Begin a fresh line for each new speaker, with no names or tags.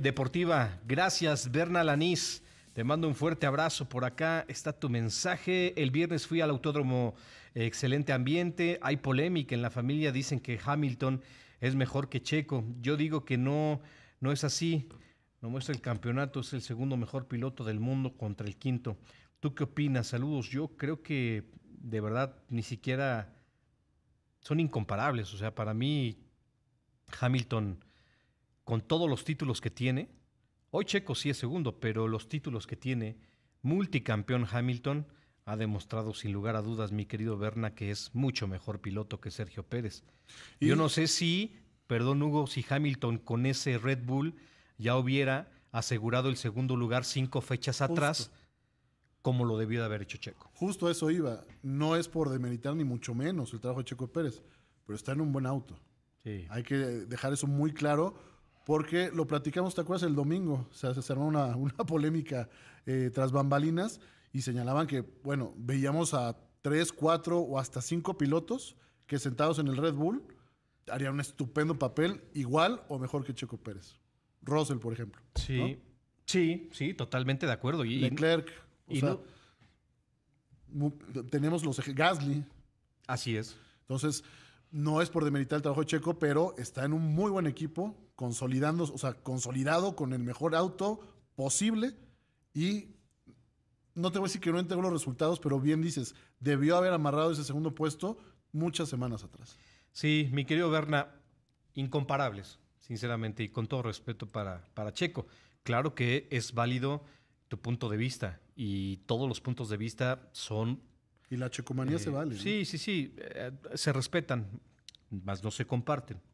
Deportiva. Gracias, Berna Lanís. Te mando un fuerte abrazo. Por acá está tu mensaje. El viernes fui al autódromo. Excelente ambiente. Hay polémica en la familia. Dicen que Hamilton es mejor que Checo. Yo digo que no, no es así. No muestra el campeonato. Es el segundo mejor piloto del mundo contra el quinto. ¿Tú qué opinas? Saludos. Yo creo que de verdad ni siquiera son incomparables. O sea, para mí Hamilton con todos los títulos que tiene, hoy Checo sí es segundo, pero los títulos que tiene multicampeón Hamilton ha demostrado sin lugar a dudas, mi querido Berna, que es mucho mejor piloto que Sergio Pérez. Yo no sé si, perdón Hugo, si Hamilton con ese Red Bull ya hubiera asegurado el segundo lugar cinco fechas atrás, como lo debió de haber hecho Checo.
Justo eso iba. No es por demeritar ni mucho menos el trabajo de Checo Pérez, pero está en un buen auto. Hay que dejar eso muy claro porque lo platicamos, ¿te acuerdas? El domingo se cerró una, una polémica eh, tras bambalinas y señalaban que, bueno, veíamos a tres, cuatro o hasta cinco pilotos que sentados en el Red Bull harían un estupendo papel, igual o mejor que Checo Pérez. Russell, por ejemplo. Sí,
sí, sí, totalmente de acuerdo. Y, Leclerc,
tenemos los ejes Gasly. Así es. Entonces, no es por demeritar el trabajo de Checo, pero está en un muy buen equipo, consolidando, o sea, consolidado con el mejor auto posible y no te voy a decir que no entregó los resultados, pero bien dices, debió haber amarrado ese segundo puesto muchas semanas atrás.
Sí, mi querido Berna, incomparables, sinceramente, y con todo respeto para, para Checo. Claro que es válido tu punto de vista y todos los puntos de vista son y la checomanía eh, se vale. Sí, sí, sí, eh, se respetan, más no se comparten.